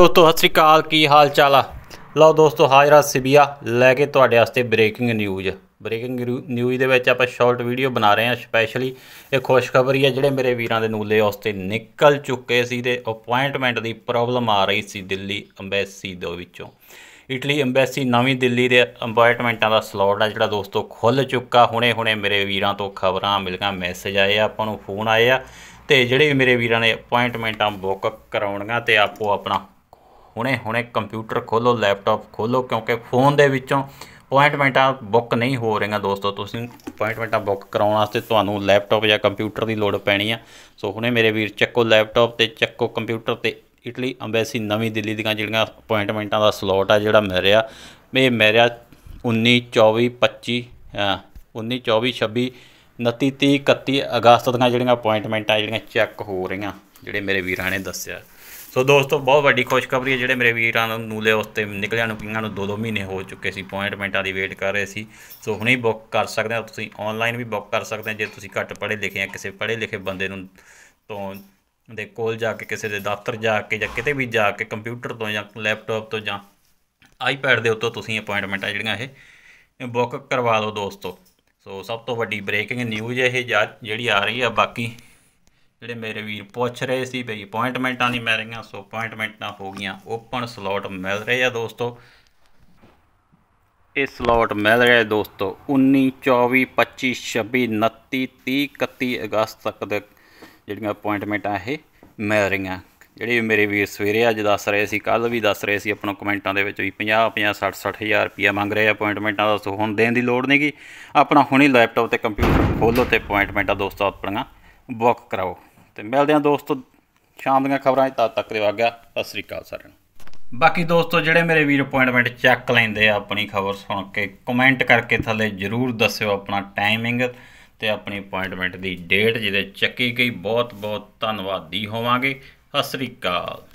ਦੋਸਤੋ ਸਤਿ ਸ੍ਰੀ ਅਕਾਲ ਕੀ ਹਾਲ ਚਾਲ ਆ ਲਓ ਦੋਸਤੋ ਹਾਜ਼ਰਾ ਸਿਬੀਆ ਲੈ ਕੇ ਤੁਹਾਡੇ ਵਾਸਤੇ ਬ੍ਰੇਕਿੰਗ ਨਿਊਜ਼ ਬ੍ਰੇਕਿੰਗ ਨਿਊਜ਼ ਦੇ ਵਿੱਚ ਆਪਾਂ ਸ਼ਾਰਟ ਵੀਡੀਓ ਬਣਾ ਰਹੇ ਹਾਂ ਸਪੈਸ਼ਲੀ ਇਹ ਖੁਸ਼ਖਬਰੀ ਆ ਜਿਹੜੇ ਮੇਰੇ ਵੀਰਾਂ ਦੇ ਨੂਲੇ ਉਸ ਤੇ ਨਿਕਲ ਚੁੱਕੇ ਸੀ ਤੇ ਅਪਾਇੰਟਮੈਂਟ ਦੀ ਪ੍ਰੋਬਲਮ ਆ ਰਹੀ ਸੀ ਦਿੱਲੀ ਐਮਬੈਸੀ ਦੇ ਵਿੱਚੋਂ ਇਟਲੀ ਐਮਬੈਸੀ ਨਵੀਂ ਦਿੱਲੀ ਦੇ ਅਪਾਇੰਟਮੈਂਟਾਂ ਦਾ ਸਲੋਟ ਆ ਜਿਹੜਾ ਦੋਸਤੋ ਖੁੱਲ ਚੁੱਕਾ ਹੁਣੇ-ਹੁਣੇ ਮੇਰੇ ਵੀਰਾਂ ਤੋਂ ਖਬਰਾਂ ਮਿਲੀਆਂ ਮੈਸੇਜ ਆਏ ਆ ਆਪਾਂ ਨੂੰ ਫੋਨ ਆਏ ਆ ਤੇ ਜਿਹੜੇ ਵੀ ਮੇਰੇ ਵੀਰਾਂ ਨੇ ਅਪਾਇੰਟਮੈਂਟਾਂ ਬੁੱਕ ਕਰਾਉਣੀਆਂ ਤੇ ਆਪੋ ਆਪਣਾ ਹੁਣੇ ਹੁਣੇ ਕੰਪਿਊਟਰ ਖੋਲੋ ਲੈਪਟਾਪ ਖੋਲੋ ਕਿਉਂਕਿ ਫੋਨ ਦੇ ਵਿੱਚੋਂ ਅਪਾਇੰਟਮੈਂਟਾਂ ਬੁੱਕ ਨਹੀਂ ਹੋ ਰਹੀਆਂ ਦੋਸਤੋ ਤੁਸੀਂ ਅਪਾਇੰਟਮੈਂਟਾਂ ਬੁੱਕ ਕਰਾਉਣ ਵਾਸਤੇ ਤੁਹਾਨੂੰ ਲੈਪਟਾਪ ਜਾਂ ਕੰਪਿਊਟਰ ਦੀ ਲੋੜ ਪੈਣੀ ਆ ਸੋ ਹੁਣੇ ਮੇਰੇ ਵੀਰ ਚੱਕੋ ਲੈਪਟਾਪ ਤੇ ਚੱਕੋ ਕੰਪਿਊਟਰ ਤੇ ਇਟਲੀ ਅੰਬੈਸੀ ਨਵੀਂ ਦਿੱਲੀ ਦੀਆਂ ਜਿਹੜੀਆਂ ਅਪਾਇੰਟਮੈਂਟਾਂ ਦਾ ਸਲੋਟ ਆ ਜਿਹੜਾ ਮਿਲ ਰਿਹਾ ਇਹ ਮੇਰਾ 19 24 25 19 24 26 29 30 31 ਅਗਸਤ ਦੀਆਂ ਜਿਹੜੀਆਂ ਅਪਾਇੰਟਮੈਂਟਾਂ ਜਿਹੜੀਆਂ ਚੈੱਕ ਹੋ ਰਹੀਆਂ ਜਿਹੜੇ ਮੇਰੇ ਵੀਰਾਂ ਨੇ ਦੱਸਿਆ ਸੋ ਦੋਸਤੋ ਬਹੁਤ ਵੱਡੀ ਖੁਸ਼ਖਬਰੀ ਹੈ ਜਿਹੜੇ ਮੇਰੇ ਵੀਰਾਂ ਨੂੰ ਨੂਲੇ ਉਸਤੇ ਨਿਕਲਿਆ ਨੂੰ ਕਿੰਨਾਂ ਨੂੰ 2-2 ਮਹੀਨੇ ਹੋ ਚੁੱਕੇ ਸੀ ਅਪਾਇੰਟਮੈਂਟਾਂ ਦੀ ਵੇਟ ਕਰ ਰਹੇ ਸੀ ਸੋ ਹੁਣੇ ਬੁੱਕ ਕਰ ਸਕਦੇ ਹੋ ਤੁਸੀਂ ਆਨਲਾਈਨ ਵੀ ਬੁੱਕ ਕਰ ਸਕਦੇ ਹੋ ਜੇ ਤੁਸੀਂ ਘੱਟ ਪੜ੍ਹੇ ਲਿਖੇ ਆ ਕਿਸੇ ਪੜ੍ਹੇ ਲਿਖੇ ਬੰਦੇ ਨੂੰ ਤੋਂ ਦੇ ਕੋਲ ਜਾ ਕੇ ਕਿਸੇ ਦੇ ਦਫ਼ਤਰ ਜਾ ਕੇ ਜਾਂ ਕਿਤੇ ਵੀ ਜਾ ਕੇ ਕੰਪਿਊਟਰ ਤੋਂ ਜਾਂ ਲੈਪਟਾਪ ਤੋਂ ਜਾਂ ਆਈਪੈਡ ਦੇ ਉੱਤੋਂ ਤੁਸੀਂ ਅਪਾਇੰਟਮੈਂਟਾਂ ਜਿਹੜੀਆਂ ਇਹ ਬੁੱਕ ਕਰਵਾ ਲਓ ਦੋਸਤੋ ਸੋ ਸਭ ਤੋਂ ਵੱਡੀ ਬ੍ਰੇਕਿੰਗ ਨਿਊਜ਼ ਇਹ ਜਿਹੜੀ ਆ ਰਹੀ ਆ ਬਾਕੀ ਜਿਹੜੇ ਮੇਰੇ ਵੀਰ ਪੁੱਛ ਰਹੇ ਸੀ ਬਈ ਅਪਾਇੰਟਮੈਂਟਾਂ ਨਹੀਂ ਮਿਲ ਰਹੀਆਂ ਸੋ ਅਪਾਇੰਟਮੈਂਟਾਂ ਹੋ ਗਈਆਂ ਓਪਨ ਸਲੋਟ ਮਿਲ ਰਹੇ ਆ ਦੋਸਤੋ ਇਹ ਸਲੋਟ ਮਿਲ ਰਿਹਾ ਦੋਸਤੋ 19 24 25 26 29 30 31 ਅਗਸਤ ਤੱਕ ਦੇ ਜਿਹੜੀਆਂ ਅਪਾਇੰਟਮੈਂਟਾਂ ਇਹ ਮਿਲ ਰਹੀਆਂ ਜਿਹੜੇ ਮੇਰੇ ਵੀਰ ਸਵੇਰੇ ਅੱਜ ਦੱਸ ਰਹੇ ਸੀ ਕੱਲ ਵੀ ਦੱਸ ਰਹੇ ਸੀ ਆਪਣਾ ਕਮੈਂਟਾਂ ਦੇ ਵਿੱਚ ਵੀ 50 50 60 60000 ਰੁਪਇਆ ਮੰਗ ਰਹੇ ਆ ਅਪਾਇੰਟਮੈਂਟਾਂ ਦਾ ਸੋ ਹੁਣ ਦੇਣ ਦੀ ਲੋੜ ਨਹੀਂਗੀ ਆਪਣਾ ਹੁਣੇ ਲੈਪਟਾਪ ਤੇ ਕੰਪਿਊਟਰ ਖੋਲੋ ਤੇ ਅਪਾਇੰਟਮੈਂਟਾਂ ਦੋਸਤੋ ਆਪਣੀਆਂ ਬੁੱਕ ਕਰਾਓ ਤੇ ਮਿਲਦੇ ਆਂ ਦੋਸਤੋ ਸ਼ਾਮ ਦੀਆਂ ਖਬਰਾਂ 'ਚ ਤਦ ਤੱਕ ਦੇ ਗਿਆ ਸਤਿ ਸ੍ਰੀ ਅਕਾਲ ਸਾਰਿਆਂ ਬਾਕੀ ਦੋਸਤੋ ਜਿਹੜੇ ਮੇਰੇ ਵੀਰ ਅਪਾਇੰਟਮੈਂਟ ਚੱਕ ਲੈਂਦੇ ਆ ਆਪਣੀ ਖਬਰ ਸੁਣ ਕੇ ਕਮੈਂਟ ਕਰਕੇ ਥੱਲੇ ਜਰੂਰ ਦੱਸਿਓ ਆਪਣਾ ਟਾਈਮਿੰਗ ਤੇ ਆਪਣੀ ਅਪਾਇੰਟਮੈਂਟ ਦੀ ਡੇਟ ਜਿਹਦੇ ਚੱਕੀ ਗਈ ਬਹੁਤ ਬਹੁਤ ਧੰਨਵਾਦੀ ਹੋਵਾਂਗੇ ਸਤਿ ਸ੍ਰੀ ਅਕਾਲ